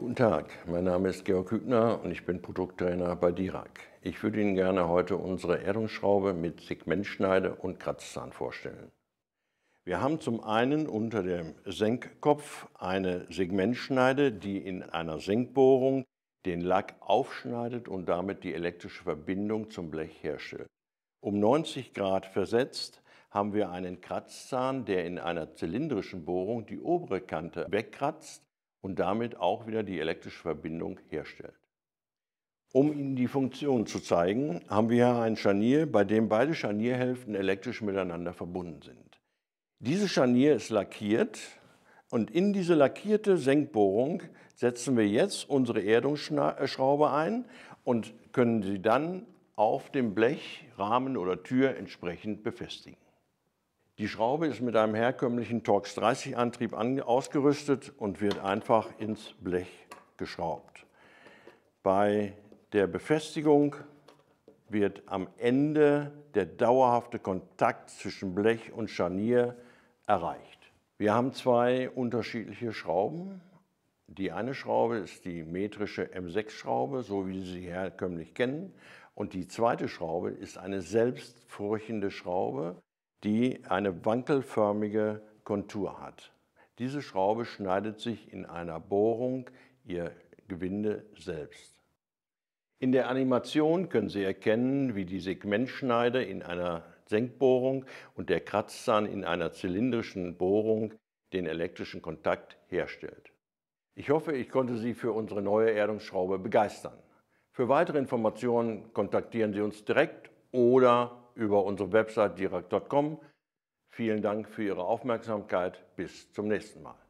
Guten Tag, mein Name ist Georg Hübner und ich bin Produkttrainer bei Dirac. Ich würde Ihnen gerne heute unsere Erdungsschraube mit Segmentschneide und Kratzzahn vorstellen. Wir haben zum einen unter dem Senkkopf eine Segmentschneide, die in einer Senkbohrung den Lack aufschneidet und damit die elektrische Verbindung zum Blech herstellt. Um 90 Grad versetzt haben wir einen Kratzzahn, der in einer zylindrischen Bohrung die obere Kante wegkratzt und damit auch wieder die elektrische Verbindung herstellt. Um Ihnen die Funktion zu zeigen, haben wir ein Scharnier, bei dem beide Scharnierhälften elektrisch miteinander verbunden sind. Dieses Scharnier ist lackiert und in diese lackierte Senkbohrung setzen wir jetzt unsere Erdungsschraube ein und können sie dann auf dem Blech, Rahmen oder Tür entsprechend befestigen. Die Schraube ist mit einem herkömmlichen Torx 30 Antrieb ausgerüstet und wird einfach ins Blech geschraubt. Bei der Befestigung wird am Ende der dauerhafte Kontakt zwischen Blech und Scharnier erreicht. Wir haben zwei unterschiedliche Schrauben. Die eine Schraube ist die metrische M6-Schraube, so wie Sie sie herkömmlich kennen. Und die zweite Schraube ist eine selbstfurchende Schraube die eine wankelförmige Kontur hat. Diese Schraube schneidet sich in einer Bohrung ihr Gewinde selbst. In der Animation können Sie erkennen, wie die Segmentschneide in einer Senkbohrung und der Kratzzahn in einer zylindrischen Bohrung den elektrischen Kontakt herstellt. Ich hoffe, ich konnte Sie für unsere neue Erdungsschraube begeistern. Für weitere Informationen kontaktieren Sie uns direkt oder über unsere Website direkt.com. Vielen Dank für Ihre Aufmerksamkeit. Bis zum nächsten Mal.